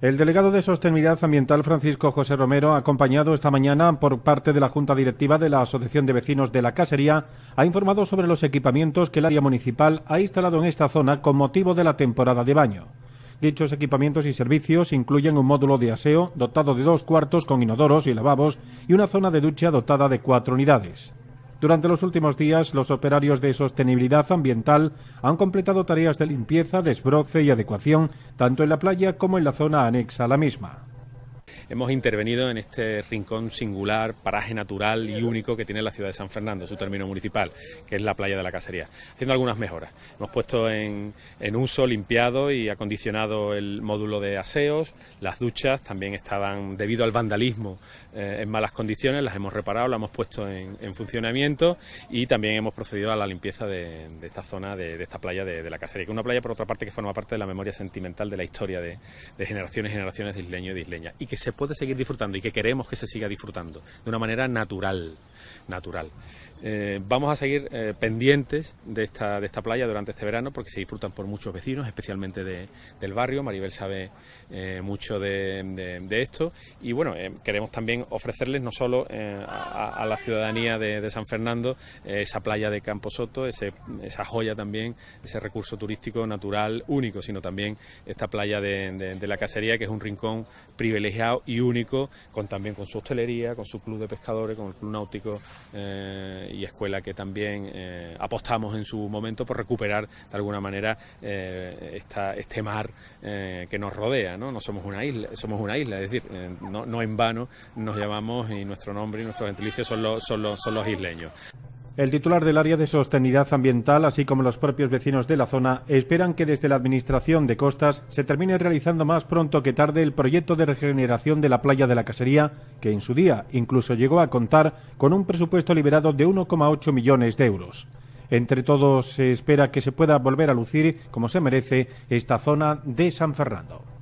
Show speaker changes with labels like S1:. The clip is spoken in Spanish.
S1: El delegado de Sostenibilidad Ambiental, Francisco José Romero, acompañado esta mañana por parte de la Junta Directiva de la Asociación de Vecinos de la Casería, ha informado sobre los equipamientos que el área municipal ha instalado en esta zona con motivo de la temporada de baño. Dichos equipamientos y servicios incluyen un módulo de aseo dotado de dos cuartos con inodoros y lavabos y una zona de ducha dotada de cuatro unidades. Durante los últimos días, los operarios de sostenibilidad ambiental han completado tareas de limpieza, desbroce y adecuación, tanto en la playa como en la zona anexa a la misma.
S2: Hemos intervenido en este rincón singular, paraje natural y único que tiene la ciudad de San Fernando, su término municipal, que es la playa de la Casería, haciendo algunas mejoras. Hemos puesto en, uso, limpiado y acondicionado el módulo de aseos, las duchas también estaban, debido al vandalismo, eh, en malas condiciones, las hemos reparado, las hemos puesto en, funcionamiento y también hemos procedido a la limpieza de, esta zona, de, esta playa de, la Casería, que es una playa, por otra parte, que forma parte de la memoria sentimental de la historia de, generaciones y generaciones de isleños y de isleñas se puede seguir disfrutando y que queremos que se siga disfrutando de una manera natural. natural. Eh, vamos a seguir eh, pendientes de esta, de esta playa durante este verano porque se disfrutan por muchos vecinos, especialmente de, del barrio. Maribel sabe eh, mucho de, esto y bueno, queremos también ofrecerles no solo a, la ciudadanía de, San Fernando esa playa de Camposoto, ese, esa joya también, ese recurso turístico natural único, sino también esta playa de, de la cacería que es un rincón privilegiado y único, con también con su hostelería, con su club de pescadores, con el club náutico eh, y escuela que también eh, apostamos en su momento por recuperar de alguna manera eh, este mar que nos rodea, ¿no? somos una isla, somos una isla, es decir, no, en vano nos llamamos y nuestro nombre y nuestro gentilicio son los, son los isleños.
S1: El titular del área de sostenibilidad ambiental, así como los propios vecinos de la zona, esperan que desde la Administración de Costas se termine realizando más pronto que tarde el proyecto de regeneración de la playa de la Casería, que en su día incluso llegó a contar con un presupuesto liberado de 1,8 millones de euros. Entre todos se espera que se pueda volver a lucir como se merece esta zona de San Fernando.